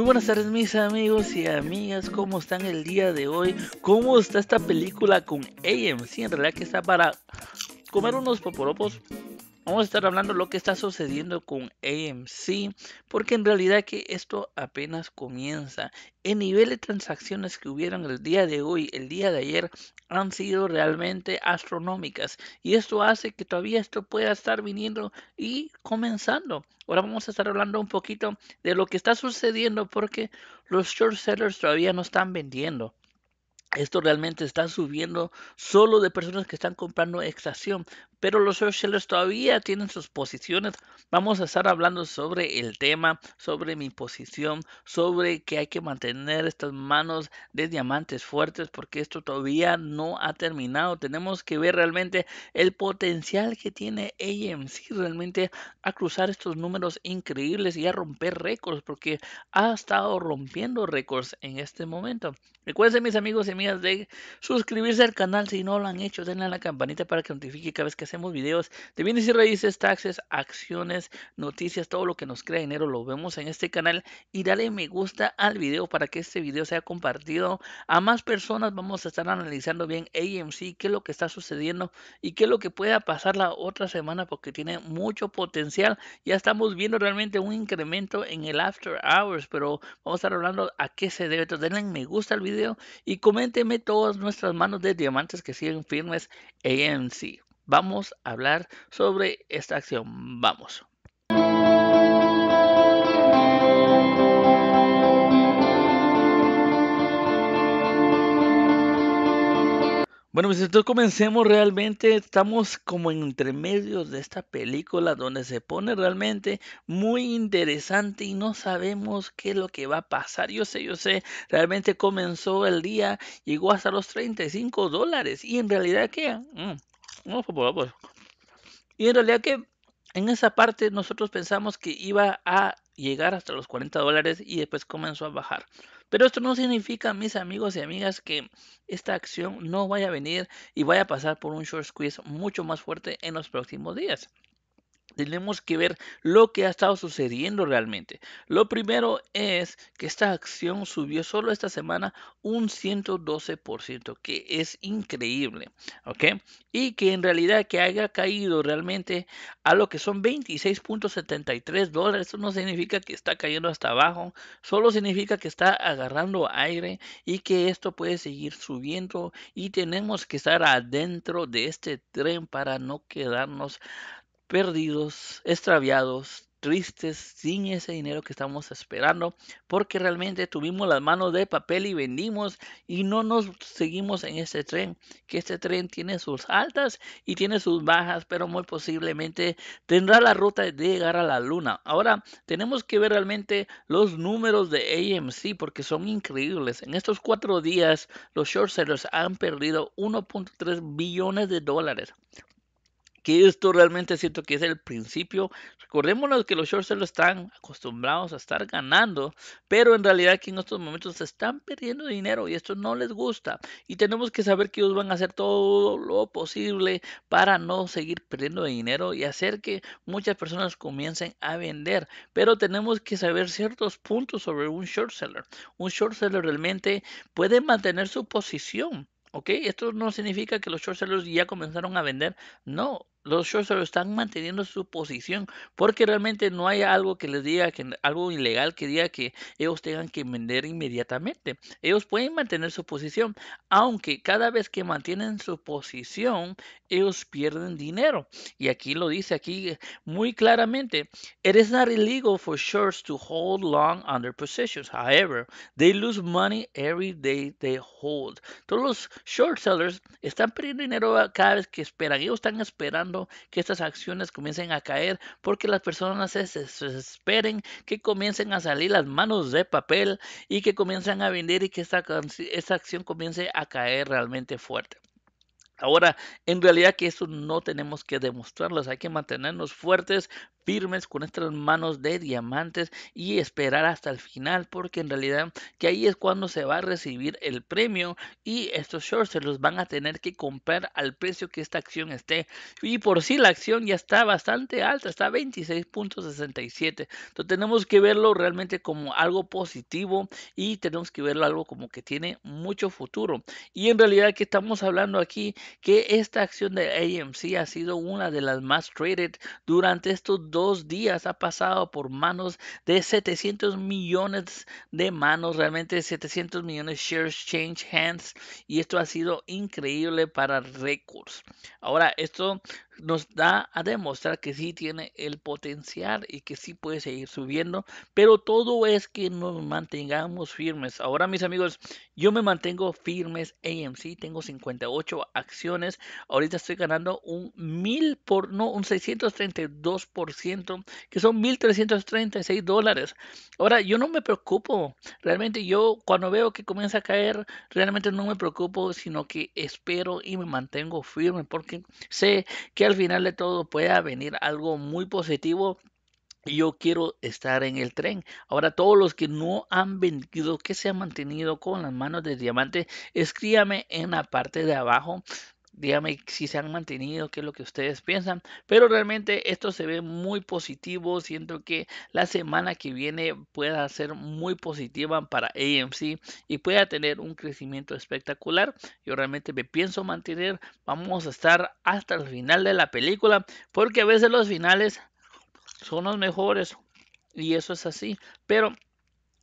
Muy buenas tardes mis amigos y amigas, ¿cómo están el día de hoy? ¿Cómo está esta película con AMC? En realidad que está para comer unos poporopos Vamos a estar hablando lo que está sucediendo con AMC, porque en realidad que esto apenas comienza. El nivel de transacciones que hubieron el día de hoy, el día de ayer, han sido realmente astronómicas. Y esto hace que todavía esto pueda estar viniendo y comenzando. Ahora vamos a estar hablando un poquito de lo que está sucediendo porque los short sellers todavía no están vendiendo. Esto realmente está subiendo solo de personas que están comprando extracción pero los socialistas todavía tienen sus posiciones. Vamos a estar hablando sobre el tema, sobre mi posición, sobre que hay que mantener estas manos de diamantes fuertes porque esto todavía no ha terminado. Tenemos que ver realmente el potencial que tiene AMC realmente a cruzar estos números increíbles y a romper récords porque ha estado rompiendo récords en este momento. Recuerden mis amigos y amigas de suscribirse al canal si no lo han hecho, denle a la campanita para que notifique cada vez que se hacemos videos de bienes y raíces, taxes, acciones, noticias, todo lo que nos crea dinero lo vemos en este canal y dale me gusta al video para que este video sea compartido a más personas. Vamos a estar analizando bien AMC, qué es lo que está sucediendo y qué es lo que pueda pasar la otra semana porque tiene mucho potencial. Ya estamos viendo realmente un incremento en el after hours, pero vamos a estar hablando a qué se debe. Entonces denle me gusta al video y coménteme todas nuestras manos de diamantes que siguen firmes AMC. Vamos a hablar sobre esta acción. Vamos. Bueno, pues entonces comencemos realmente, estamos como en entremedios de esta película donde se pone realmente muy interesante y no sabemos qué es lo que va a pasar. Yo sé, yo sé, realmente comenzó el día, llegó hasta los 35 dólares y en realidad qué? Mm. Pues, pues. Y en realidad que en esa parte nosotros pensamos que iba a llegar hasta los 40 dólares y después comenzó a bajar. Pero esto no significa, mis amigos y amigas, que esta acción no vaya a venir y vaya a pasar por un short squeeze mucho más fuerte en los próximos días tenemos que ver lo que ha estado sucediendo realmente. Lo primero es que esta acción subió solo esta semana un 112%, que es increíble, ¿ok? Y que en realidad que haya caído realmente a lo que son 26.73 dólares, no significa que está cayendo hasta abajo, solo significa que está agarrando aire y que esto puede seguir subiendo y tenemos que estar adentro de este tren para no quedarnos perdidos, extraviados, tristes, sin ese dinero que estamos esperando, porque realmente tuvimos las manos de papel y vendimos y no nos seguimos en este tren, que este tren tiene sus altas y tiene sus bajas, pero muy posiblemente tendrá la ruta de llegar a la luna. Ahora tenemos que ver realmente los números de AMC porque son increíbles. En estos cuatro días los short sellers han perdido 1.3 billones de dólares que esto realmente siento que es el principio. Recordémonos que los short sellers están acostumbrados a estar ganando, pero en realidad aquí en estos momentos están perdiendo dinero y esto no les gusta. Y tenemos que saber que ellos van a hacer todo lo posible para no seguir perdiendo dinero y hacer que muchas personas comiencen a vender. Pero tenemos que saber ciertos puntos sobre un short seller. Un short seller realmente puede mantener su posición. ¿ok? Esto no significa que los short sellers ya comenzaron a vender, no, los sellers están manteniendo su posición porque realmente no hay algo que les diga que algo ilegal que diga que ellos tengan que vender inmediatamente. Ellos pueden mantener su posición, aunque cada vez que mantienen su posición, ellos pierden dinero. Y aquí lo dice aquí eh, muy claramente. It is not illegal for shorts to hold long under positions. However, they lose money every day they hold. Todos los short sellers están perdiendo dinero ah, cada vez que esperan. Ellos están esperando que estas acciones comiencen a caer porque las personas se desesperen, que comiencen a salir las manos de papel y que comiencen a vender y que esta, acción comience a caer realmente fuerte. Ahora, en realidad que eso no tenemos que demostrarlo hay que mantenernos fuertes, firmes con estas manos de diamantes y esperar hasta el final porque en realidad que ahí es cuando se va a recibir el premio y estos shorts se los van a tener que comprar al precio que esta acción esté y por si la acción ya está bastante alta está 26.67 entonces tenemos que verlo realmente como algo positivo y tenemos que verlo algo como que tiene mucho futuro y en realidad que estamos hablando aquí que esta acción de AMC ha sido una de las más traded durante estos dos días ha pasado por manos de 700 millones de manos, realmente 700 millones shares change hands y esto ha sido increíble para récords. Ahora, esto nos da a demostrar que sí tiene el potencial y que sí puede seguir subiendo, pero todo es que nos mantengamos firmes. Ahora mis amigos, yo me mantengo firmes AMC, tengo 58 acciones, ahorita estoy ganando un mil por no un 632%, que son 1336 dólares. Ahora yo no me preocupo, realmente yo cuando veo que comienza a caer, realmente no me preocupo, sino que espero y me mantengo firme porque sé que al final de todo pueda venir algo muy positivo yo quiero estar en el tren. Ahora, todos los que no han vendido, que se han mantenido con las manos de diamante, escríbame en la parte de abajo Dígame si se han mantenido, qué es lo que ustedes piensan. Pero realmente esto se ve muy positivo. Siento que la semana que viene pueda ser muy positiva para AMC y pueda tener un crecimiento espectacular. Yo realmente me pienso mantener. Vamos a estar hasta el final de la película porque a veces los finales son los mejores. Y eso es así. Pero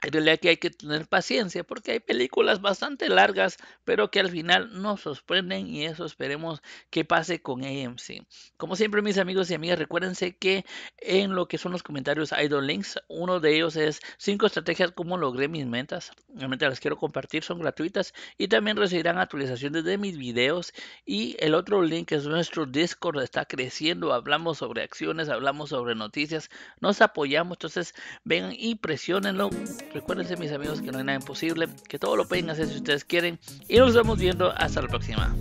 en realidad que hay que tener paciencia porque hay películas bastante largas, pero que al final nos sorprenden y eso esperemos que pase con AMC. Como siempre mis amigos y amigas, recuérdense que en lo que son los comentarios hay dos links. Uno de ellos es cinco estrategias cómo logré mis metas. Realmente las quiero compartir, son gratuitas y también recibirán actualizaciones de mis videos. Y el otro link es nuestro Discord, está creciendo, hablamos sobre acciones, hablamos sobre noticias, nos apoyamos, entonces vengan y presionenlo. Recuérdense mis amigos que no hay nada imposible, que todo lo pueden hacer si ustedes quieren y nos vemos viendo hasta la próxima.